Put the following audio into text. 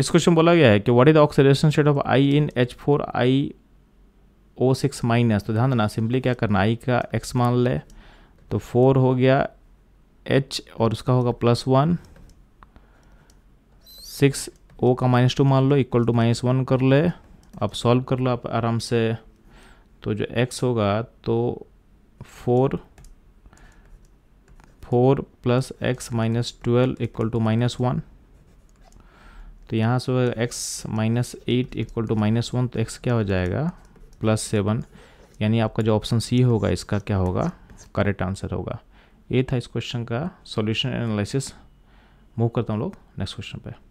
इस क्वेश्चन बोला गया है कि what is the oxidation state of I in H four I O six minus तो ध्यान देना सिंपली क्या करना आई का एक्स मान ले तो फोर हो गया एच और उसका होगा प्लस वन सिक्स ओ का माइनस टू मान लो इक्वल टू माइनस वन कर ले आप सॉल्व कर लो आप आराम से तो जो एक्स होगा तो four four plus x minus twelve equal to minus one तो यहाँ से x minus eight equal to minus one तो एक्स क्या हो जाएगा प्लस सेवन यानी आपका जो ऑप्शन सी होगा इसका क्या होगा करेक्ट आंसर होगा ये था इस क्वेश्चन का सॉल्यूशन एनालिसिस मूव करता हूँ लोग नेक्स्ट क्वेश्चन पर